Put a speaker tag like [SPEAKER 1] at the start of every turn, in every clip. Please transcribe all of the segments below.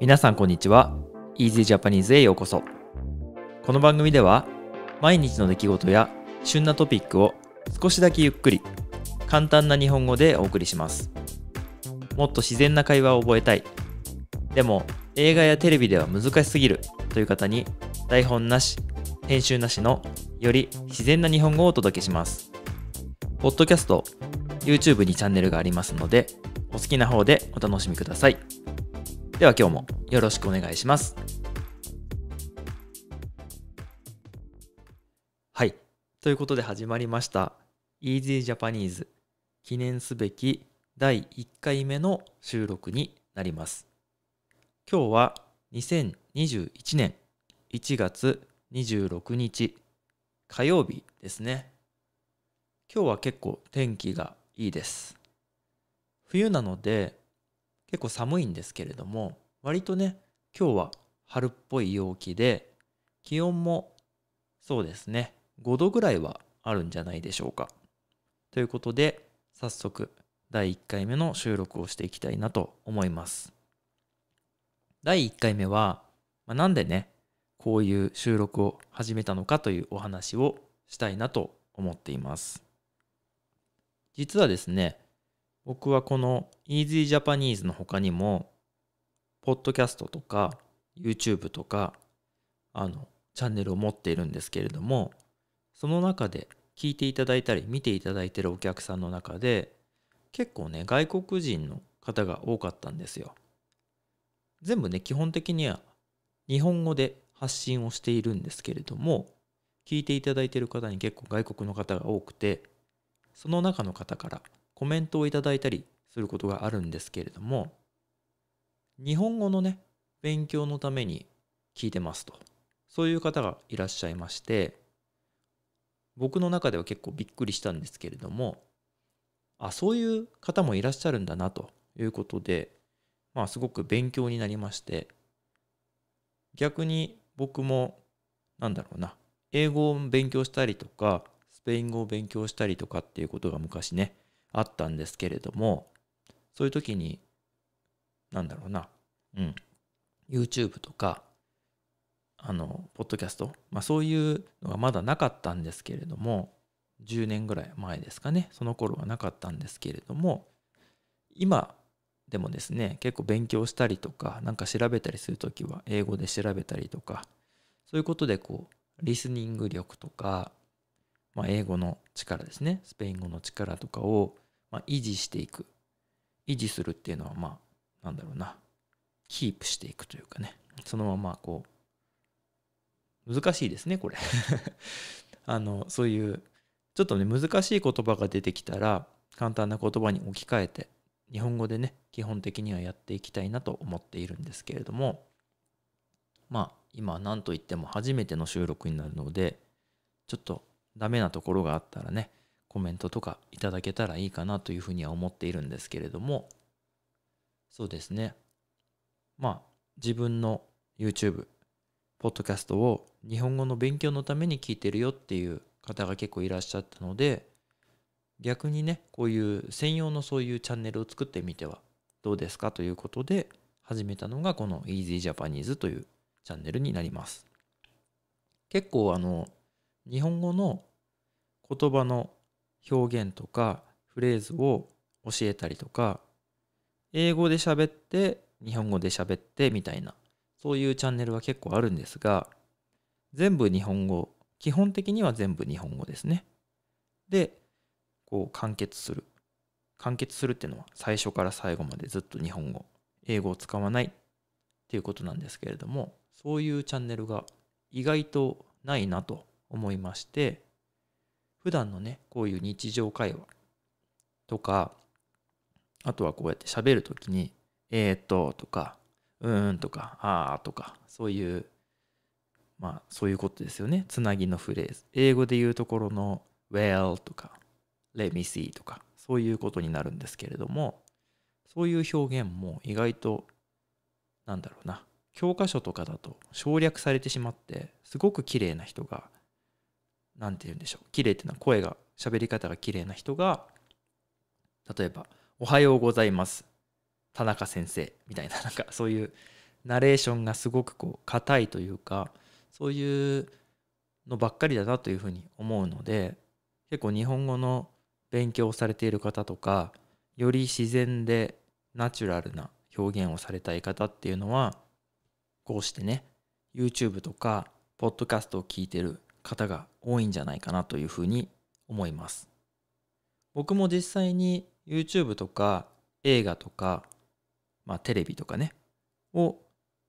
[SPEAKER 1] 皆さんこんにちは Easy Japanese へようこそこの番組では毎日の出来事や旬なトピックを少しだけゆっくり簡単な日本語でお送りしますもっと自然な会話を覚えたいでも映画やテレビでは難しすぎるという方に台本なし編集なしのより自然な日本語をお届けしますポッドキャスト YouTube にチャンネルがありますのでお好きな方でお楽しみくださいでは今日もよろしくお願いします。はい。ということで始まりました Easy Japanese 記念すべき第1回目の収録になります。今日は2021年1月26日火曜日ですね。今日は結構天気がいいです。冬なので結構寒いんですけれども割とね今日は春っぽい陽気で気温もそうですね5度ぐらいはあるんじゃないでしょうか。ということで早速第1回目の収録をしていきたいなと思います。第1回目は、まあ、なんでねこういう収録を始めたのかというお話をしたいなと思っています。実はですね僕はこの Easy Japanese の他にも、ポッドキャストとか YouTube とか、あの、チャンネルを持っているんですけれども、その中で聞いていただいたり見ていただいているお客さんの中で、結構ね、外国人の方が多かったんですよ。全部ね、基本的には日本語で発信をしているんですけれども、聞いていただいている方に結構外国の方が多くて、その中の方からコメントをいただいたりすることがあるんですけれども日本語のね勉強のために聞いてますとそういう方がいらっしゃいまして僕の中では結構びっくりしたんですけれどもあそういう方もいらっしゃるんだなということでまあすごく勉強になりまして逆に僕もなんだろうな英語を勉強したりとかスペイン語を勉強したりとかっていうことが昔ねあったんですけれども、そういう時に、なんだろうな、うん、YouTube とか、あの、ポッドキャスト、まあそういうのがまだなかったんですけれども、10年ぐらい前ですかね、その頃はなかったんですけれども、今でもですね、結構勉強したりとか、なんか調べたりするときは、英語で調べたりとか、そういうことでこう、リスニング力とか、まあ、英語の力ですねスペイン語の力とかをまあ、維持していく。維持するっていうのは、まあ、なんだろうな。キープしていくというかね。そのまま、こう、難しいですね、これ あの、そういう、ちょっとね、難しい言葉が出てきたら、簡単な言葉に置き換えて、日本語でね、基本的にはやっていきたいなと思っているんですけれども、まあ、今、何と言っても初めての収録になるので、ちょっとダメなところがあったらね、コメントとかいただけたらいいかなというふうには思っているんですけれども、そうですね。まあ、自分の YouTube、ポッドキャストを日本語の勉強のために聞いてるよっていう方が結構いらっしゃったので、逆にね、こういう専用のそういうチャンネルを作ってみてはどうですかということで、始めたのがこの Easy Japanese というチャンネルになります。結構あの、日本語の言葉の表現とかフレーズを教えたりとか英語で喋って日本語で喋ってみたいなそういうチャンネルは結構あるんですが全部日本語基本的には全部日本語ですねでこう完結する完結するっていうのは最初から最後までずっと日本語英語を使わないっていうことなんですけれどもそういうチャンネルが意外とないなと思いまして普段のねこういう日常会話とかあとはこうやって喋るときに「えー、っと」とか「うーん」とか「あー」とかそういうまあそういうことですよねつなぎのフレーズ英語で言うところの「well」とか「let me see」とかそういうことになるんですけれどもそういう表現も意外となんだろうな教科書とかだと省略されてしまってすごく綺麗な人が何て言うんでしょう綺麗っていうのは声が喋り方が綺麗な人が例えば「おはようございます田中先生」みたいな なんかそういうナレーションがすごくこう硬いというかそういうのばっかりだなというふうに思うので結構日本語の勉強をされている方とかより自然でナチュラルな表現をされたい方っていうのはこうしてね YouTube とかポッドキャストを聞いてる方が多いんじゃないかなというふうに思います。僕も実際に YouTube とか映画とか、まあ、テレビとかねを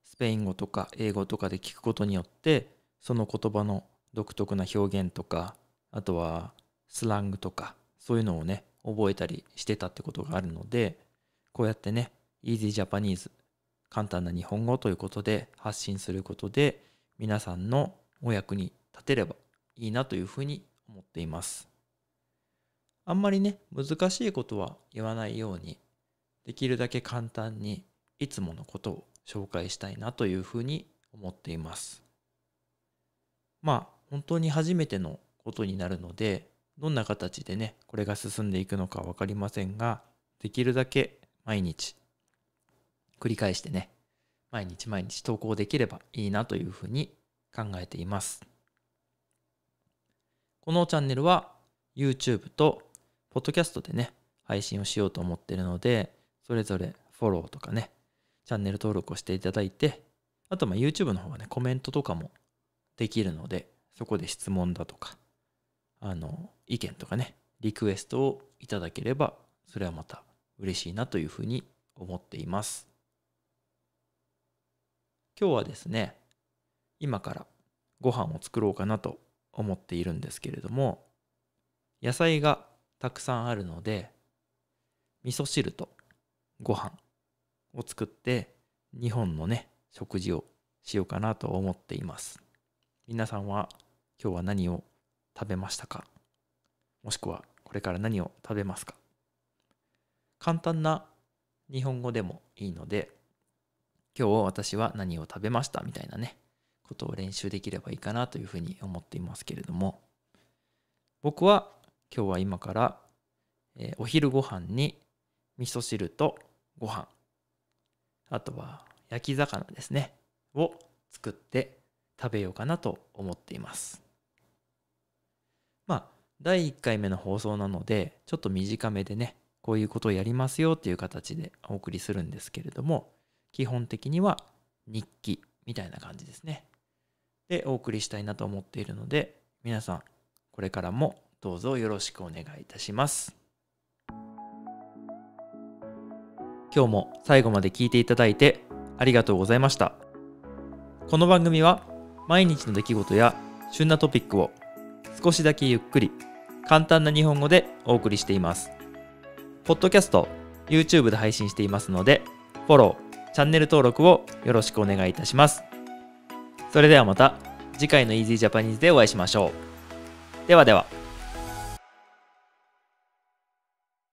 [SPEAKER 1] スペイン語とか英語とかで聞くことによってその言葉の独特な表現とかあとはスラングとかそういうのをね覚えたりしてたってことがあるのでこうやってね Easy Japanese 簡単な日本語ということで発信することで皆さんのお役に立てればいいなというふうに思っています。あんまりね、難しいことは言わないように、できるだけ簡単にいつものことを紹介したいなというふうに思っています。まあ、本当に初めてのことになるので、どんな形でね、これが進んでいくのか分かりませんが、できるだけ毎日、繰り返してね、毎日毎日投稿できればいいなというふうに考えています。このチャンネルは YouTube と Podcast でね、配信をしようと思ってるので、それぞれフォローとかね、チャンネル登録をしていただいて、あとま YouTube の方はね、コメントとかもできるので、そこで質問だとか、あの、意見とかね、リクエストをいただければ、それはまた嬉しいなというふうに思っています。今日はですね、今からご飯を作ろうかなと思っているんですけれども野菜がたくさんあるので味噌汁とご飯を作って日本のね食事をしようかなと思っています皆さんは今日は何を食べましたかもしくはこれから何を食べますか簡単な日本語でもいいので今日私は何を食べましたみたいなねことを練習できればいいかなというふうに思っていますけれども僕は今日は今から、えお昼ご飯に味噌汁とご飯あとは焼き魚ですねを作って食べようかなと思っていますまあ第1回目の放送なのでちょっと短めでねこういうことをやりますよっていう形でお送りするんですけれども基本的には日記みたいな感じですねでお送りしたいなと思っているので、皆さん、これからもどうぞよろしくお願いいたします。今日も最後まで聞いていただいてありがとうございました。この番組は毎日の出来事や旬なトピックを少しだけゆっくり簡単な日本語でお送りしています。ポッドキャスト、YouTube で配信していますのでフォロー、チャンネル登録をよろしくお願いいたします。それではまた次回の Easy Japanese でお会いしましょう。ではでは。